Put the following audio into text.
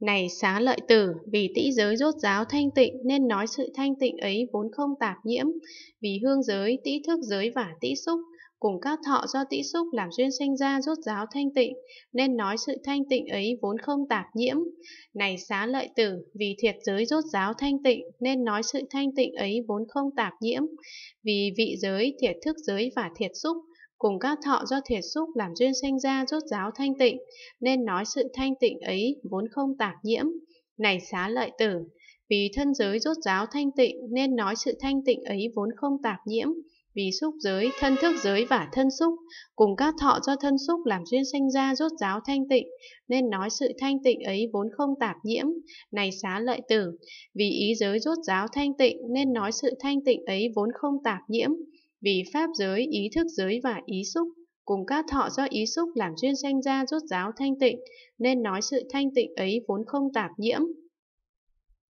Này xá lợi tử, vì tĩ giới rốt giáo thanh tịnh nên nói sự thanh tịnh ấy vốn không tạp nhiễm, vì hương giới, tĩ thức giới và tĩ xúc, cùng các thọ do tĩ xúc làm duyên sinh ra rốt giáo thanh tịnh, nên nói sự thanh tịnh ấy vốn không tạp nhiễm. Này xá lợi tử, vì thiệt giới rốt giáo thanh tịnh, nên nói sự thanh tịnh ấy vốn không tạp nhiễm, vì vị giới, thiệt thức giới và thiệt xúc, cùng các thọ do thiệt xúc làm duyên sinh ra rốt giáo thanh tịnh, nên nói sự thanh tịnh ấy vốn không tạp nhiễm. Này xá lợi tử, vì thân giới rốt giáo thanh tịnh nên nói sự thanh tịnh ấy vốn không tạp nhiễm. Vì xúc giới, thân thức giới và thân xúc, cùng các thọ do thân xúc làm duyên sinh ra rốt giáo thanh tịnh, nên nói sự thanh tịnh ấy vốn không tạp nhiễm, này xá lợi tử. Vì ý giới rốt giáo thanh tịnh nên nói sự thanh tịnh ấy vốn không tạp nhiễm, vì pháp giới, ý thức giới và ý xúc cùng các thọ do ý xúc làm chuyên sanh ra rốt giáo thanh tịnh, nên nói sự thanh tịnh ấy vốn không tạp nhiễm,